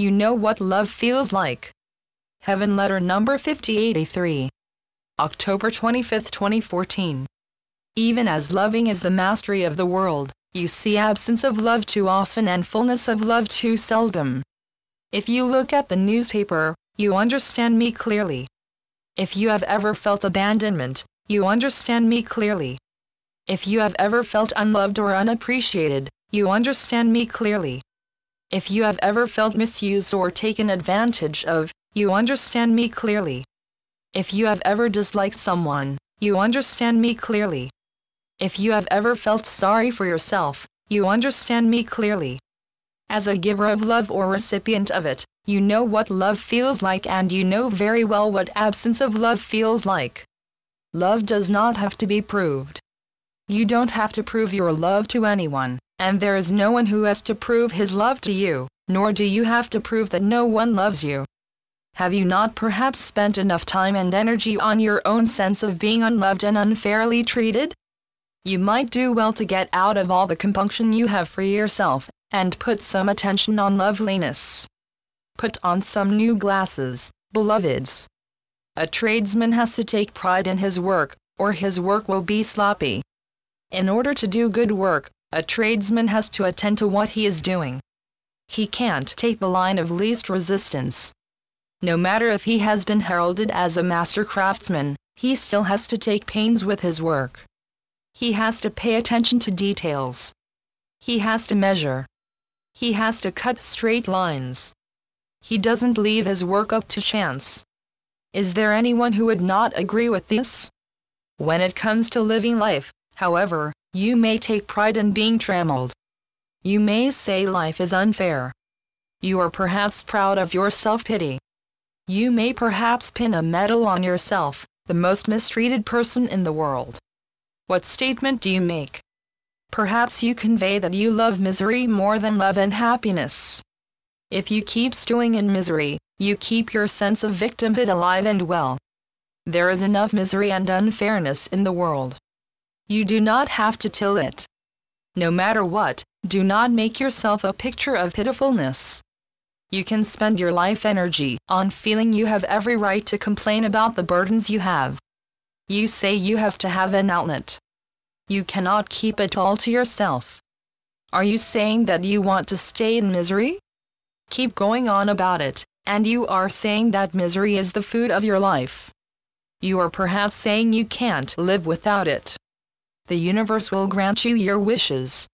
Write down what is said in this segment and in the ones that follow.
You know what love feels like. Heaven Letter Number 5083. October 25, 2014. Even as loving is the mastery of the world, you see absence of love too often and fullness of love too seldom. If you look at the newspaper, you understand me clearly. If you have ever felt abandonment, you understand me clearly. If you have ever felt unloved or unappreciated, you understand me clearly. If you have ever felt misused or taken advantage of, you understand me clearly. If you have ever disliked someone, you understand me clearly. If you have ever felt sorry for yourself, you understand me clearly. As a giver of love or recipient of it, you know what love feels like and you know very well what absence of love feels like. Love does not have to be proved. You don't have to prove your love to anyone, and there is no one who has to prove his love to you, nor do you have to prove that no one loves you. Have you not perhaps spent enough time and energy on your own sense of being unloved and unfairly treated? You might do well to get out of all the compunction you have for yourself, and put some attention on loveliness. Put on some new glasses, beloveds. A tradesman has to take pride in his work, or his work will be sloppy. In order to do good work, a tradesman has to attend to what he is doing. He can't take the line of least resistance. No matter if he has been heralded as a master craftsman, he still has to take pains with his work. He has to pay attention to details. He has to measure. He has to cut straight lines. He doesn't leave his work up to chance. Is there anyone who would not agree with this? When it comes to living life, However, you may take pride in being trammeled. You may say life is unfair. You are perhaps proud of your self-pity. You may perhaps pin a medal on yourself, the most mistreated person in the world. What statement do you make? Perhaps you convey that you love misery more than love and happiness. If you keep stewing in misery, you keep your sense of victimhood alive and well. There is enough misery and unfairness in the world. You do not have to till it. No matter what, do not make yourself a picture of pitifulness. You can spend your life energy on feeling you have every right to complain about the burdens you have. You say you have to have an outlet. You cannot keep it all to yourself. Are you saying that you want to stay in misery? Keep going on about it, and you are saying that misery is the food of your life. You are perhaps saying you can't live without it the universe will grant you your wishes.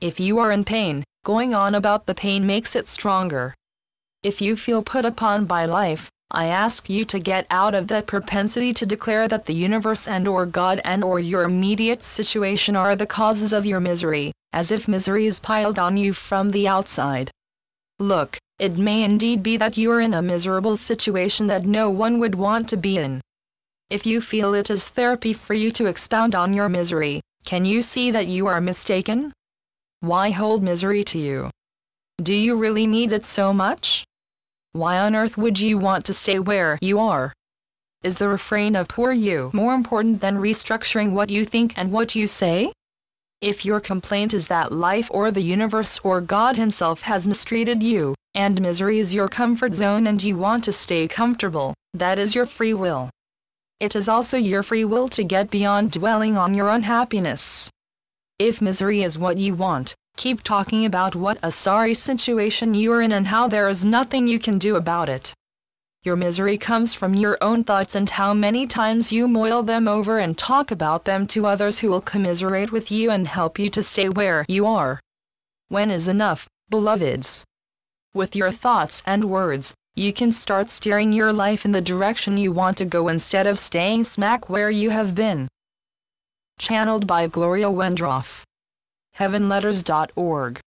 If you are in pain, going on about the pain makes it stronger. If you feel put upon by life, I ask you to get out of that propensity to declare that the universe and or God and or your immediate situation are the causes of your misery, as if misery is piled on you from the outside. Look, it may indeed be that you are in a miserable situation that no one would want to be in, if you feel it is therapy for you to expound on your misery, can you see that you are mistaken? Why hold misery to you? Do you really need it so much? Why on earth would you want to stay where you are? Is the refrain of poor you more important than restructuring what you think and what you say? If your complaint is that life or the universe or God Himself has mistreated you, and misery is your comfort zone and you want to stay comfortable, that is your free will. It is also your free will to get beyond dwelling on your unhappiness. If misery is what you want, keep talking about what a sorry situation you are in and how there is nothing you can do about it. Your misery comes from your own thoughts and how many times you moil them over and talk about them to others who will commiserate with you and help you to stay where you are. When is enough, beloveds? With your thoughts and words, you can start steering your life in the direction you want to go instead of staying smack where you have been. Channeled by Gloria Wendroff. HeavenLetters.org